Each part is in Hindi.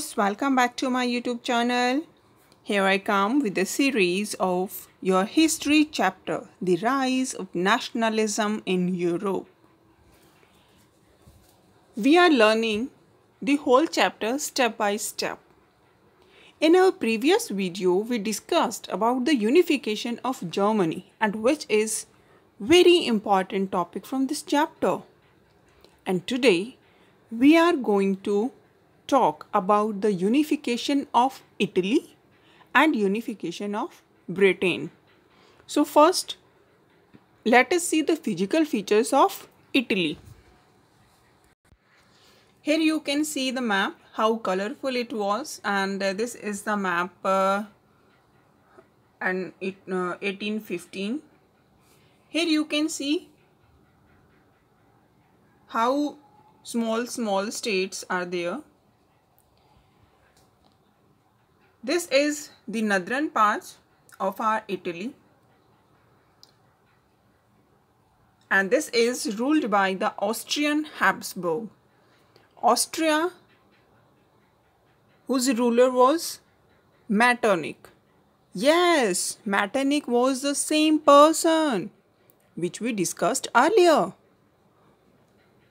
viewers welcome back to my youtube channel here i come with a series of your history chapter the rise of nationalism in europe we are learning the whole chapter step by step in our previous video we discussed about the unification of germany and which is very important topic from this chapter and today we are going to talk about the unification of Italy and unification of Britain. So first, let us see the physical features of Italy. Here you can see the map, how colorful it was and uh, this is the map uh, and it, uh, 1815. Here you can see how small small states are there This is the northern part of our Italy. And this is ruled by the Austrian Habsburg. Austria, whose ruler was Metternich. Yes, Metternich was the same person which we discussed earlier.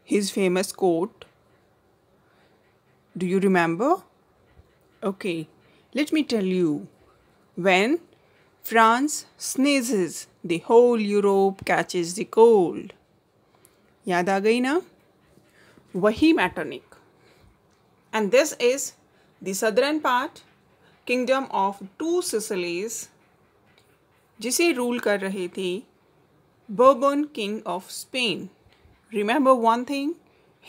His famous quote. Do you remember? Okay. Let me tell you, when France sneezes, the whole Europe catches the cold. याद आ गई ना वही Metternich and this is the southern part kingdom of two Sicilies जिसे रूल कर रहे थे Bourbon king of Spain remember one thing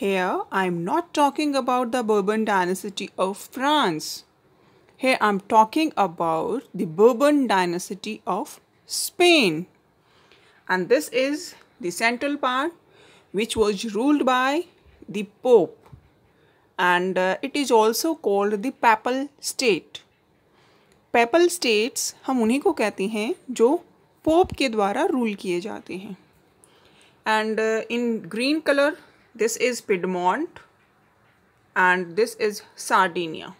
here I am not talking about the Bourbon dynasty of France Here I'm talking about the Bourbon dynasty of Spain. And this is the central part which was ruled by the Pope. And uh, it is also called the Papal State. Papal States हम उन्हीं को कहते हैं जो पोप के द्वारा रूल किए जाते हैं and in green colour this is Piedmont and this is Sardinia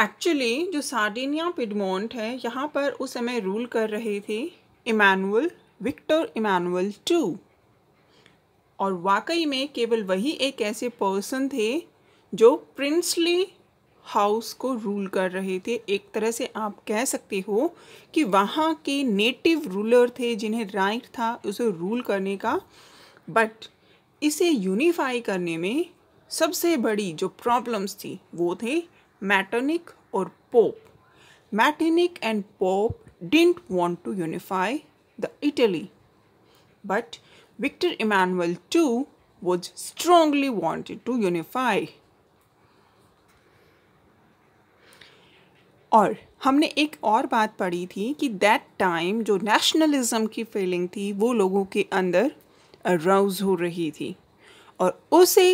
actually जो सार्डिनिया पिडमोंट है यहाँ पर उस समय रूल कर रहे थे इमानुअल विक्टर इमानुअल टू और वाकई में केवल वही एक ऐसे पर्सन थे जो प्रिंसली हाउस को रूल कर रहे थे एक तरह से आप कह सकते हो कि वहाँ के नेटिव रूलर थे जिन्हें राइट था उसे रूल करने का बट इसे यूनिफाई करने में सबसे बड़ी जो प्रॉब्लम्स थी वो थे Metternich or Pope. Metternich and Pope didn't want to unify the Italy. But Victor Emmanuel II was strongly wanted to unify. और हमने एक और बात पढ़ी थी कि दैट टाइम जो नेशनलिज्म की फीलिंग थी वो लोगों के अंदर अराउज हो रही थी और उसे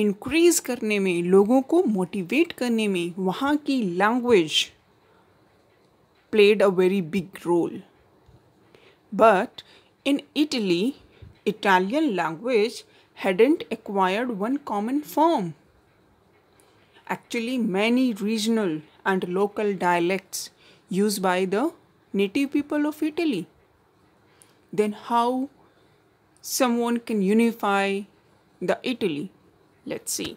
Increase करने में लोगों को मोटिवेट करने में वहाँ की language played a very big role but in Italy Italian language hadn't acquired one common form. Actually, many regional and local dialects used by the native people of Italy. Then, how someone can unify the Italy? Let's see.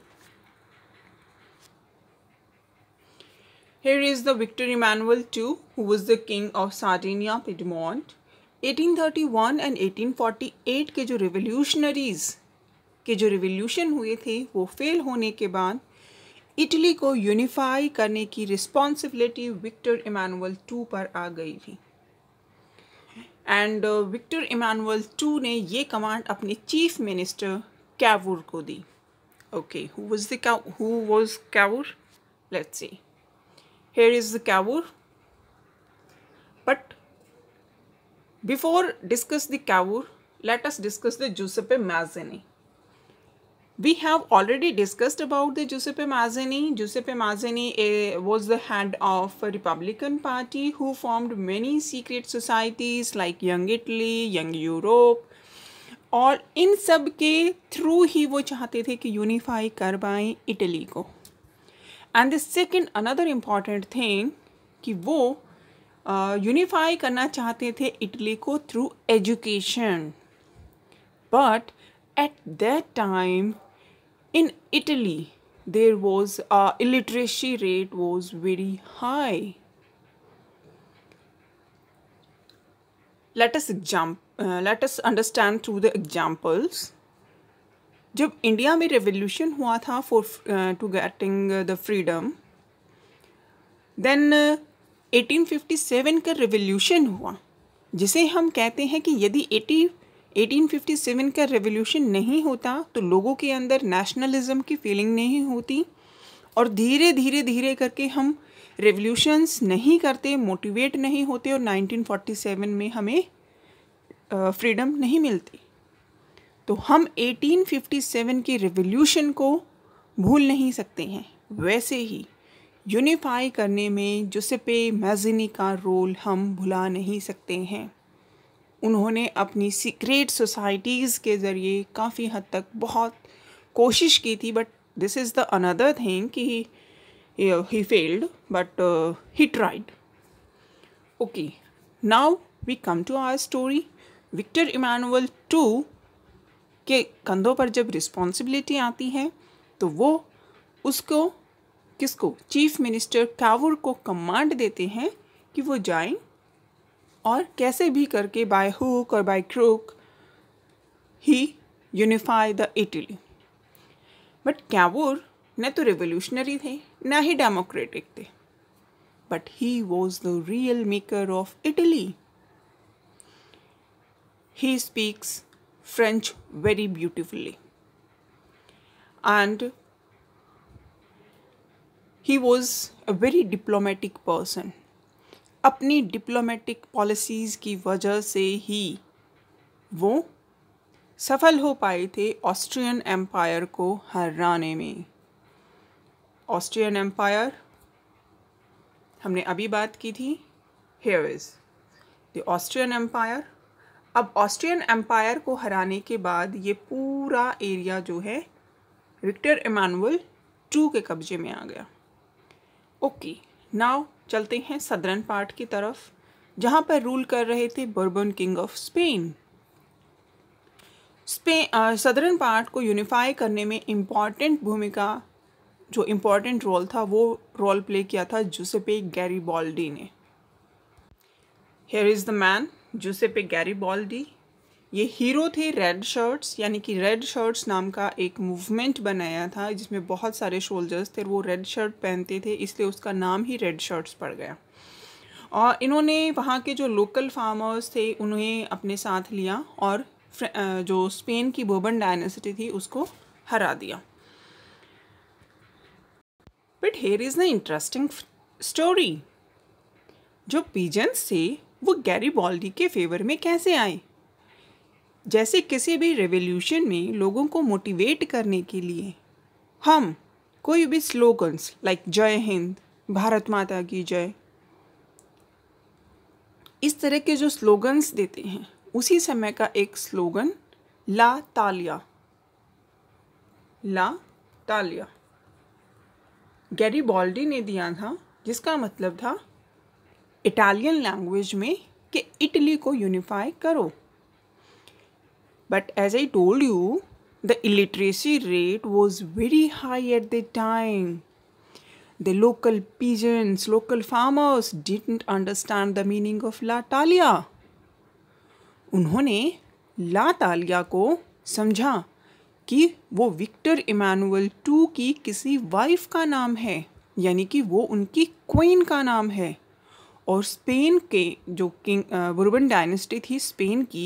Here is the Victor Emmanuel II, who was the king of Sardinia, Piedmont. 1831 and 1848 के जो रिवोल्यूशनरीज़ के जो रिवोल्यूशन हुए थे वो फेल होने के बाद इटली को यूनिफाई करने की रिस्पॉन्सिबिलिटी विक्टर इमानुअल टू पर आ गई थी एंड विक्टर इमानुअल टू ने ये कमांड अपने चीफ मिनिस्टर कैवूर को दी okay who was the cow who was Cavour let's see here is the Cavour but before discuss the Cavour let us discuss the Giuseppe Mazzini we have already discussed about the Giuseppe Mazzini. Giuseppe Mazzini eh, was the head of Republican Party who formed many secret societies like Young Italy, Young Europe, और इन सब के थ्रू ही वो चाहते थे कि यूनिफाई कर पाएँ इटली को and the second another important thing कि वो यूनिफाई uh, करना चाहते थे इटली को through education but at that time in Italy there was illiteracy rate was very high let us exam let us understand through the examples जब इंडिया में रेवोल्यूशन हुआ था for to getting the freedom then 1857 का रेवोल्यूशन हुआ जिसे हम कहते हैं कि यदि 80 1857 का रेवोल्यूशन नहीं होता तो लोगों के अंदर नेशनलिज्म की फीलिंग नहीं होती और धीरे धीरे धीरे करके हम रेवल्यूशंस नहीं करते मोटिवेट नहीं होते और 1947 में हमें फ्रीडम नहीं मिलती तो हम 1857 के रेवोल्यूशन को भूल नहीं सकते हैं वैसे ही यूनिफाई करने में जुसेपे मैजिनी का रोल हम भुला नहीं सकते हैं उन्होंने अपनी सीक्रेट सोसाइटीज़ के ज़रिए काफ़ी हद तक बहुत कोशिश की थी but this is the another thing कि yeah, uh, he failed but uh, he tried okay now we come to our story Victor Emmanuel two के कंधों पर जब रिस्पॉन्सिबिलिटी आती है तो वो उसको किसको चीफ मिनिस्टर कावुर को कमांड देते हैं कि वो जाएं और कैसे भी करके बाय हुक और बाय क्रूक ही unify the Italy but Cavour न तो रिवोल्यूशनरी थे ना ही डेमोक्रेटिक थे but he was the real maker of Italy he speaks French very beautifully and he was a very diplomatic person अपनी डिप्लोमेटिक पॉलिसीज़ की वजह से ही वो सफल हो पाए थे ऑस्ट्रियन एम्पायर को हराने में ऑस्ट्रियन एम्पायर हमने अभी बात की थी here is the Austrian empire अब ऑस्ट्रियन एम्पायर को हराने के बाद ये पूरा एरिया जो है विक्टर इमानुअल टू के कब्जे में आ गया ओके नाव चलते हैं सदरन पार्ट की तरफ जहाँ पर रूल कर रहे थे Bourbon king of Spain Spain southern part को यूनिफाई करने में इम्पॉर्टेंट भूमिका जो इम्पोर्टेंट रोल था वो रोल प्ले किया था जुसेपे बॉल्डी ने here is the man Giuseppe Garibaldi ये हीरो थे रेड शर्ट्स यानी कि रेड शर्ट्स नाम का एक मूवमेंट बनाया था जिसमें बहुत सारे सोल्जर्स थे वो रेड शर्ट पहनते थे इसलिए उसका नाम ही रेड शर्ट्स पड़ गया और इन्होंने वहाँ के जो लोकल फार्मर्स थे उन्हें अपने साथ लिया और जो स्पेन की बोबन डायनेसिटी थी उसको हरा दिया but here is the interesting story जो पिजन्स थे वो गैरी बॉल्डी के फेवर में कैसे आए जैसे किसी भी रेवोल्यूशन में लोगों को मोटिवेट करने के लिए हम कोई भी स्लोगन्स लाइक जय हिंद भारत माता की जय इस तरह के जो स्लोगन्स देते हैं उसी समय का एक स्लोगन ला तालिया ला तालिया गैरी बॉल्डी ने दिया था जिसका मतलब था इटालियन लैंग्वेज में कि इटली को यूनिफाई करो but as I told you the illiteracy rate was very high at the time the local peasants local farmers did understand the meaning of ला तालिया उन्होंने ला तालिया को समझा कि वो विक्टर इमानुअल टू की किसी वाइफ का नाम है यानी कि वो उनकी क्वीन का नाम है और स्पेन के जो किंग बुरबन डायनेस्टी थी स्पेन की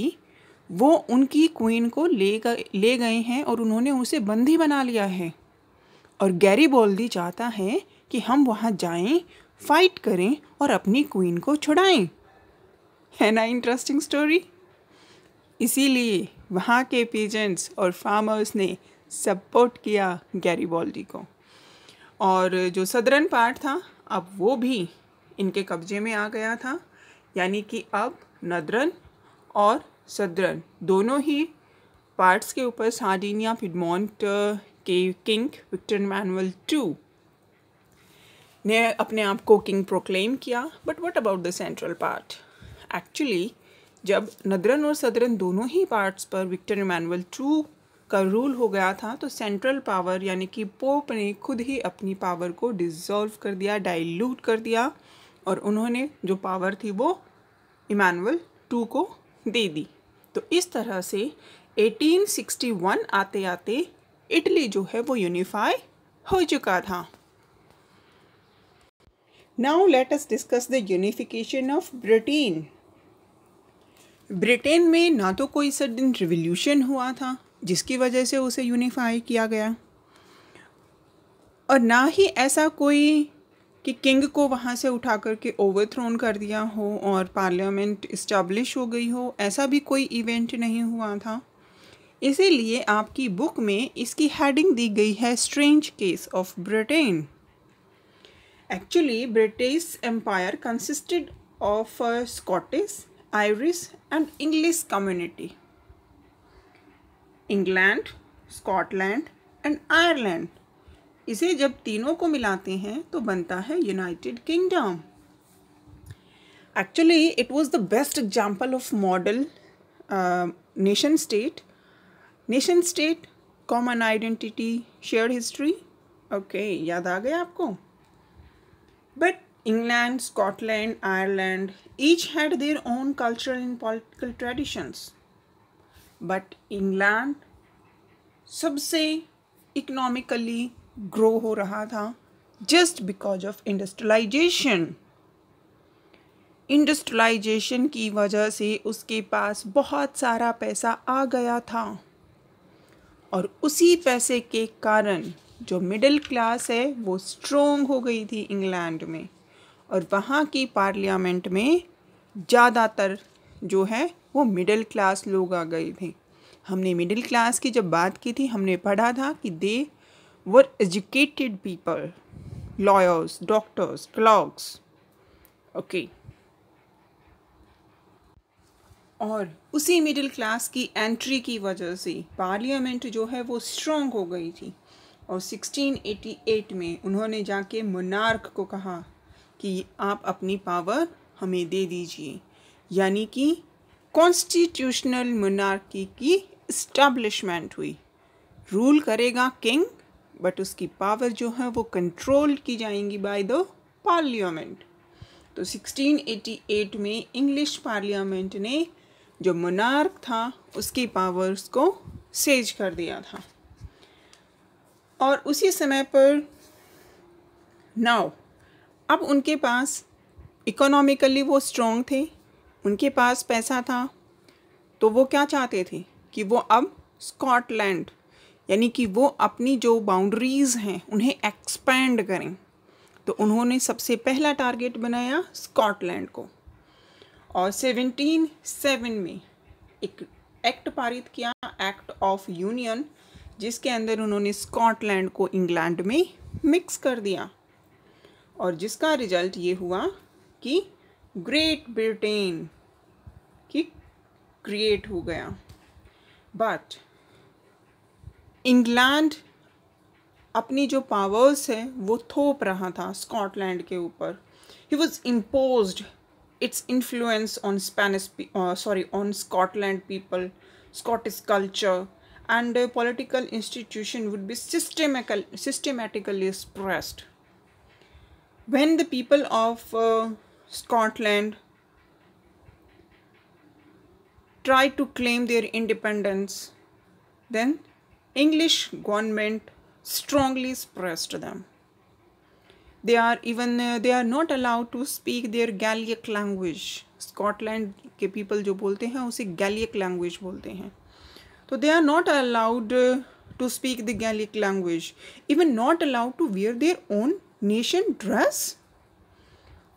वो उनकी क्वीन को ले गए ले गए हैं और उन्होंने उसे बंदी बना लिया है और गैरी बोल्दी चाहता है कि हम वहाँ जाएं फाइट करें और अपनी क्वीन को छुड़ाएं है ना इंटरेस्टिंग स्टोरी इसीलिए वहाँ के पीजेंट्स और फार्मर्स ने सपोर्ट किया गैरीबॉल्डी को और जो सदरन पार्ट था अब वो भी इनके कब्जे में आ गया था यानी कि अब नदरन और सदरन दोनों ही पार्ट्स के ऊपर साडीनिया फिडमोंट के किंग विक्टर मैनुअल टू ने अपने आप को किंग प्रोक्लेम किया but what about the central part actually जब नदरन और सदरन दोनों ही पार्ट्स पर विक्टर इमानुअल टू का रूल हो गया था तो सेंट्रल पावर यानी कि पोप ने खुद ही अपनी पावर को डिज़ोल्व कर दिया डाइल्यूट कर दिया और उन्होंने जो पावर थी वो इमानुअल टू को दे दी तो इस तरह से 1861 आते आते इटली जो है वो यूनिफाई हो चुका था now let us discuss the unification of Britain Britain में ना तो कोई सडन रिवोल्यूशन हुआ था जिसकी वजह से उसे यूनिफाई किया गया और ना ही ऐसा कोई कि किंग को वहाँ से उठा करके ओवरथ्रोन कर दिया हो और पार्लियामेंट इस्टबलिश हो गई हो ऐसा भी कोई इवेंट नहीं हुआ था इसीलिए आपकी बुक में इसकी हेडिंग दी गई है strange case of Britain actually British empire consisted of Scottish Irish and English community. England Scotland and Ireland इसे जब तीनों को मिलाते हैं तो बनता है United Kingdom actually it was the best example of model nation state nation state common identity share history okay याद आ गया आपको but England, Scotland, Ireland each had their own cultural and political traditions. But England सबसे economically grow हो रहा था just because of industrialization. Industrialization की वजह से उसके पास बहुत सारा पैसा आ गया था और उसी पैसे के कारण जो मिडिल क्लास है वो स्ट्रोंग हो गई थी इंग्लैंड में और वहाँ की पार्लियामेंट में ज़्यादातर जो है वो मिडिल क्लास लोग आ गए थे हमने मिडिल क्लास की जब बात की थी हमने पढ़ा था कि they were educated people lawyers doctors clerks okay और उसी मिडिल क्लास की एंट्री की वजह से पार्लियामेंट जो है वो स्ट्रॉन्ग हो गई थी और 1688 में उन्होंने जाके मोनार्क को कहा कि आप अपनी पावर हमें दे दीजिए यानी कि कॉन्स्टिट्यूशनल मनार्की की इस्टबलिशमेंट हुई रूल करेगा किंग बट उसकी पावर जो है वो कंट्रोल की जाएंगी बाय द पार्लियामेंट तो 1688 में इंग्लिश पार्लियामेंट ने जो मनार्क था उसकी पावर्स को सेज कर दिया था और उसी समय पर नाउ अब उनके पास इकोनॉमिकली वो स्ट्रॉन्ग थे उनके पास पैसा था तो वो क्या चाहते थे कि वो अब स्कॉटलैंड यानी कि वो अपनी जो बाउंड्रीज़ हैं उन्हें एक्सपैंड करें तो उन्होंने सबसे पहला टारगेट बनाया स्कॉटलैंड को और सेवनटीन सेवन में एक एक्ट पारित किया एक्ट ऑफ यूनियन जिसके अंदर उन्होंने स्कॉटलैंड को इंग्लैंड में मिक्स कर दिया और जिसका रिजल्ट ये हुआ कि ग्रेट ब्रिटेन की क्रिएट हो गया बट इंग्लैंड अपनी जो पावर्स है वो थोप रहा था स्कॉटलैंड के ऊपर he was impose its influence on Spanish sorry on Scotland people Scottish culture and political institution would be be expressed when the people of uh, Scotland tried to claim their independence, then English government strongly suppressed them. They are even uh, they are not allowed to speak their Gaelic language. Scotland people जो बोलते हैं Gaelic language बोलते they are not allowed uh, to speak the Gaelic language, even not allowed to wear their own nation dress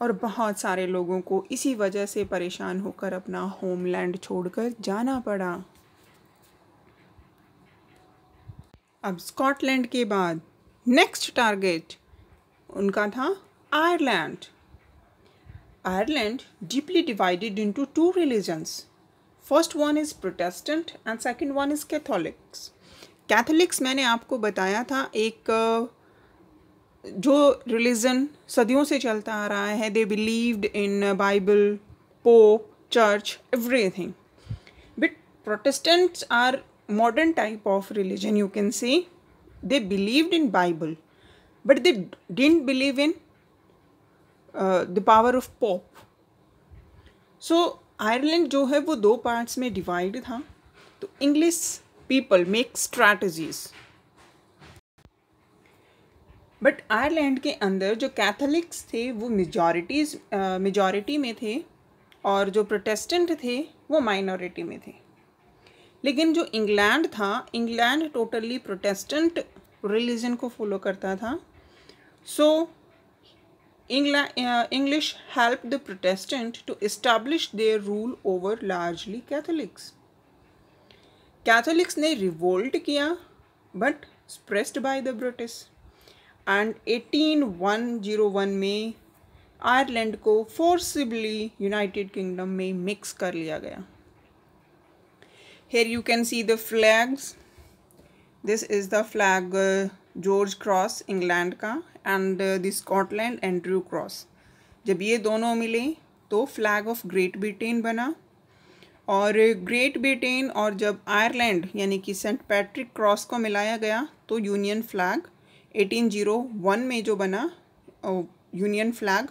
और बहुत सारे लोगों को इसी वजह से परेशान होकर अपना होमलैंड छोड़कर जाना पड़ा अब स्कॉटलैंड के बाद नेक्स्ट टारगेट उनका था Ireland Ireland deeply divided into two religions first one is Protestant and second one is Catholics Catholics मैंने आपको बताया था एक जो रिलीजन सदियों से चलता आ रहा है they believed in Bible Pope church everything but Protestants are modern type of religion you can see they believed in Bible but they didn't believe in the power of Pope so Ireland जो है वो दो पार्ट्स में डिवाइड था तो English people make strategies but Ireland के अंदर जो कैथलिक्स थे वो मेजॉरिटीज़ मेजॉरिटी uh, में थे और जो प्रोटेस्टेंट थे वो माइनॉरिटी में थे लेकिन जो इंग्लैंड था इंग्लैंड टोटली प्रोटेस्टेंट रिलीजन को फॉलो करता था so English help the Protestant to establish their rule over largely Catholics Catholics ने रिवोल्ट किया but suppressed by the British and one में आयरलैंड को फोर्सिबली यूनाइटेड किंगडम में मिक्स कर लिया गया here you can see the flags this is the flag George cross England का and the Scotland Andrew cross जब ये दोनों मिले तो फ्लैग ऑफ ग्रेट ब्रिटेन बना और ग्रेट uh, ब्रिटेन और जब आयरलैंड यानी कि सेंट पैट्रिक क्रॉस को मिलाया गया तो यूनियन फ्लैग 1801 में जो बना यूनियन फ्लैग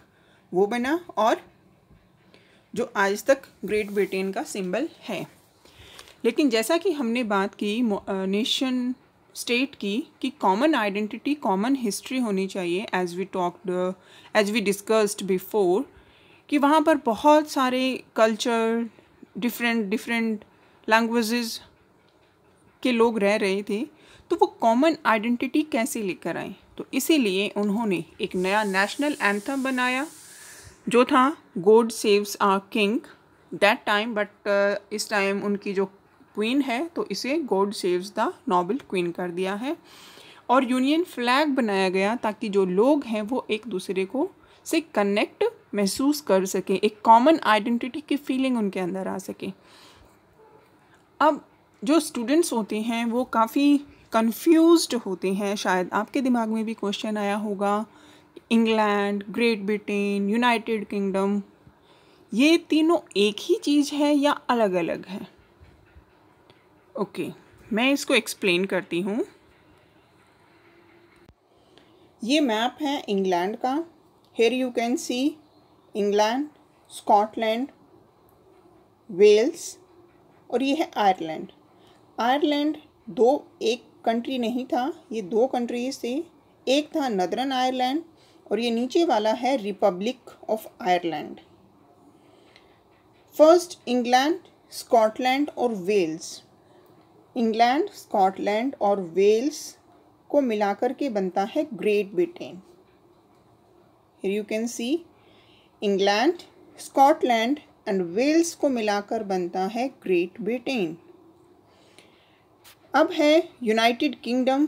वो बना और जो आज तक ग्रेट ब्रिटेन का सिंबल है लेकिन जैसा कि हमने बात की नेशन स्टेट की कि कॉमन आइडेंटिटी कॉमन हिस्ट्री होनी चाहिए as we talked as we discussed before कि वहाँ पर बहुत सारे कल्चर डिफरेंट डिफरेंट लैंग्वेजेस के लोग रह रहे थे तो वो कॉमन आइडेंटिटी कैसे लेकर आए तो इसीलिए उन्होंने एक नया नेशनल एंथम बनाया जो था God saves a king that time but इस टाइम उनकी जो क्वीन है तो इसे गोड सेव्स द नॉबल क्वीन कर दिया है और यूनियन फ्लैग बनाया गया ताकि जो लोग हैं वो एक दूसरे को से कनेक्ट महसूस कर सकें एक कॉमन आइडेंटिटी की फीलिंग उनके अंदर आ सके अब जो स्टूडेंट्स होते हैं वो काफ़ी कंफ्यूज्ड होते हैं शायद आपके दिमाग में भी क्वेश्चन आया होगा England Great Britain United Kingdom ये तीनों एक ही चीज़ है या अलग अलग है ओके okay, मैं इसको एक्सप्लेन करती हूँ ये मैप है इंग्लैंड का here you can see England Scotland Wales और ये है आयरलैंड आयरलैंड दो एक कंट्री नहीं था ये दो कंट्रीज थे एक था नदरन आयरलैंड और ये नीचे वाला है Republic of Ireland first England Scotland और वेल्स इंग्लैंड स्कॉटलैंड और वेल्स को मिलाकर के बनता है Great Britain you can see England Scotland and Wales को मिलाकर बनता है ग्रेट ब्रिटेन अब है यूनाइटेड किंगडम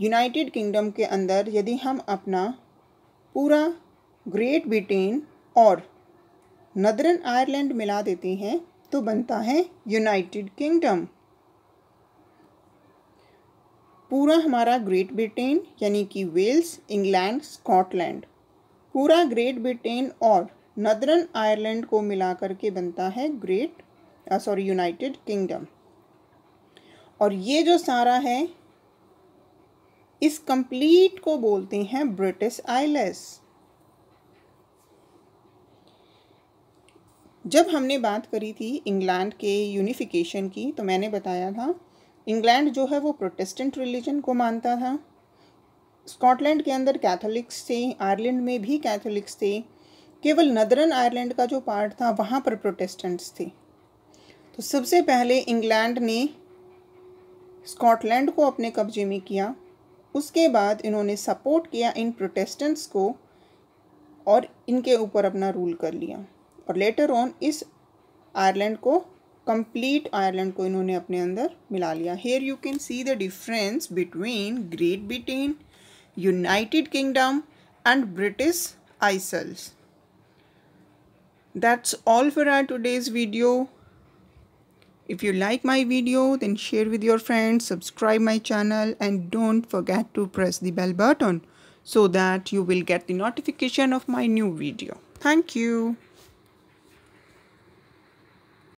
यूनाइटेड किंगडम के अंदर यदि हम अपना पूरा ग्रेट ब्रिटेन और नदरन आयरलैंड मिला देते हैं तो बनता है यूनाइटेड किंगडम पूरा हमारा ग्रेट ब्रिटेन यानी कि वेल्स इंग्लैंड स्कॉटलैंड पूरा ग्रेट ब्रिटेन और नदरन आयरलैंड को मिला करके बनता है ग्रेट सॉरी यूनाइटेड किंगडम और ये जो सारा है इस कंप्लीट को बोलते हैं ब्रिटिश आइलेस जब हमने बात करी थी इंग्लैंड के यूनिफिकेशन की तो मैंने बताया था इंग्लैंड जो है वो प्रोटेस्टेंट रिलीजन को मानता था स्कॉटलैंड के अंदर कैथोलिक्स थे आयरलैंड में भी कैथोलिक्स थे केवल नदरन आयरलैंड का जो पार्ट था वहाँ पर प्रोटेस्टेंट्स थे तो सबसे पहले इंग्लैंड ने स्कॉटलैंड को अपने कब्जे में किया उसके बाद इन्होंने सपोर्ट किया इन प्रोटेस्टेंट्स को और इनके ऊपर अपना रूल कर लिया और लेटर ऑन इस आयरलैंड को कंप्लीट आयरलैंड को इन्होंने अपने अंदर मिला लिया here you can see the difference between Great Britain United Kingdom and British isles That's all for our today's video. If you like my video then share with your friends, subscribe my channel and don't forget to press the bell button so that you will get the notification of my new video. Thank you.